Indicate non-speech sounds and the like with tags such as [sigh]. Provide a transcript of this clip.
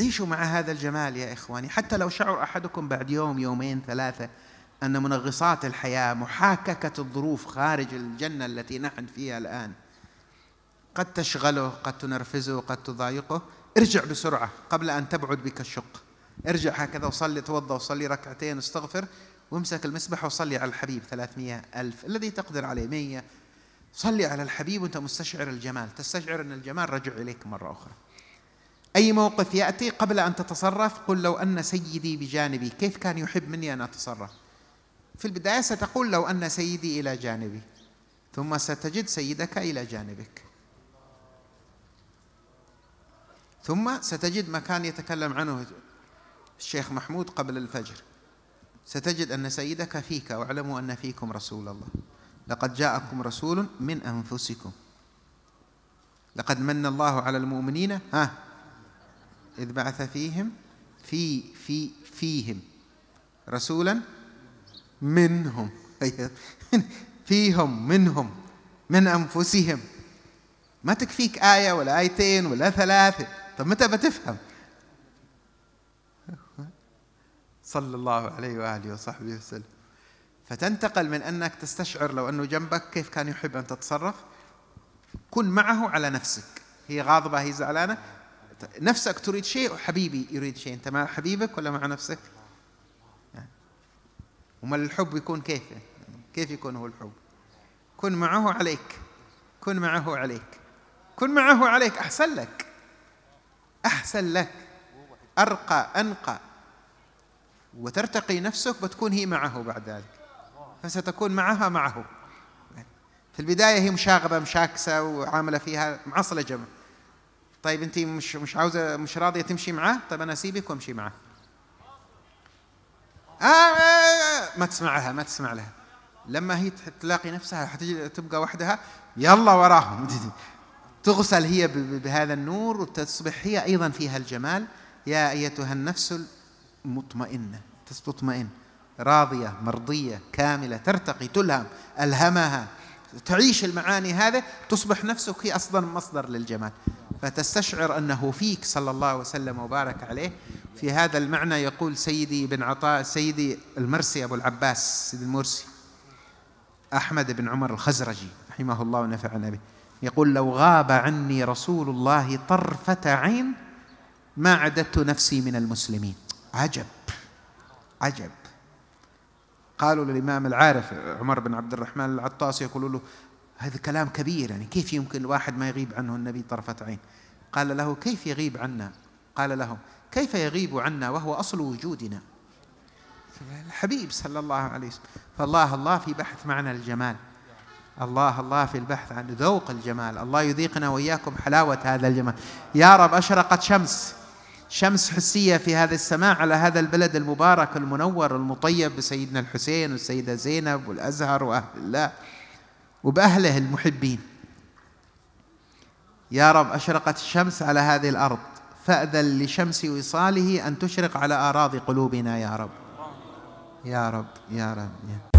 عيشوا مع هذا الجمال يا إخواني حتى لو شعر أحدكم بعد يوم يومين ثلاثة أن منغصات الحياة محاككة الظروف خارج الجنة التي نحن فيها الآن قد تشغله قد تنرفزه قد تضايقه ارجع بسرعة قبل أن تبعد بك الشق ارجع هكذا وصلي توضأ وصلي ركعتين استغفر وامسك المسبح وصلي على الحبيب ثلاثمائة ألف الذي تقدر عليه 100 صلي على الحبيب وانت مستشعر الجمال تستشعر ان الجمال رجع اليك مره اخرى أي موقف يأتي قبل أن تتصرف قل لو أن سيدي بجانبي كيف كان يحب مني أن أتصرف في البداية ستقول لو أن سيدي إلى جانبي ثم ستجد سيدك إلى جانبك ثم ستجد ما كان يتكلم عنه الشيخ محمود قبل الفجر ستجد أن سيدك فيك واعلموا أن فيكم رسول الله لقد جاءكم رسول من أنفسكم لقد من الله على المؤمنين ها إذ بعث فيهم في في فيهم رسولا منهم [laughs] فيهم منهم من أنفسهم ما تكفيك آية ولا آيتين ولا ثلاثة طب متى بتفهم [laughs] صلى الله عليه وآله وصحبه وسلم فتنتقل من أنك تستشعر لو أنه جنبك كيف كان يحب أن تتصرف كن معه على نفسك هي غاضبة هي زعلانة نفسك تريد شيء وحبيبي يريد شيء أنت مع حبيبك ولا مع نفسك يعني. وما الحب يكون كيف كيف يكون هو الحب كن معه عليك كن معه عليك كن معه عليك أحسن لك أحسن لك أرقى أنقى وترتقي نفسك بتكون هي معه بعد ذلك فستكون معها معه في البداية هي مشاغبة مشاكسة وعاملة فيها معصلة جمع طيب انت مش مش عاوزه مش راضيه تمشي معاه طيب انا اسيبك وامشي معاه آه, آه, آه، ما تسمعها ما تسمع لها لما هي تلاقي نفسها حتجي تبقى وحدها يلا وراهم [laughs] تغسل هي بهذا النور وتصبح هي ايضا فيها الجمال يا ايتها النفس المطمئنه تطمئن راضيه مرضيه كامله ترتقي تلهم الهمها تعيش المعاني هذه تصبح نفسك هي اصلا مصدر للجمال فتستشعر أنه فيك صلى الله وسلم وبارك عليه في هذا المعنى يقول سيدي بن عطاء سيدي المرسي أبو العباس سيد المرسي أحمد بن عمر الخزرجي رحمه الله ونفعنا به يقول لو غاب عني رسول الله طرفة عين ما عددت نفسي من المسلمين عجب عجب قالوا للإمام العارف عمر بن عبد الرحمن العطاس يقول له هذا كلام كبير يعني كيف يمكن الواحد ما يغيب عنه النبي طرفة عين قال له كيف يغيب عنا قال لهم كيف يغيب عنا وهو أصل وجودنا الحبيب صلى الله عليه وسلم فالله الله في بحث معنى الجمال الله الله في البحث عن ذوق الجمال الله يذيقنا وإياكم حلاوة هذا الجمال يا رب أشرقت شمس شمس حسية في هذا السماء على هذا البلد المبارك المنور المطيب بسيدنا الحسين والسيدة زينب والأزهر وأهل الله وبأهله المحبين يا رب أشرقت الشمس على هذه الأرض فأذن لشمس وصاله أن تشرق على أراضي قلوبنا يا رب يا رب يا رب, يا رب.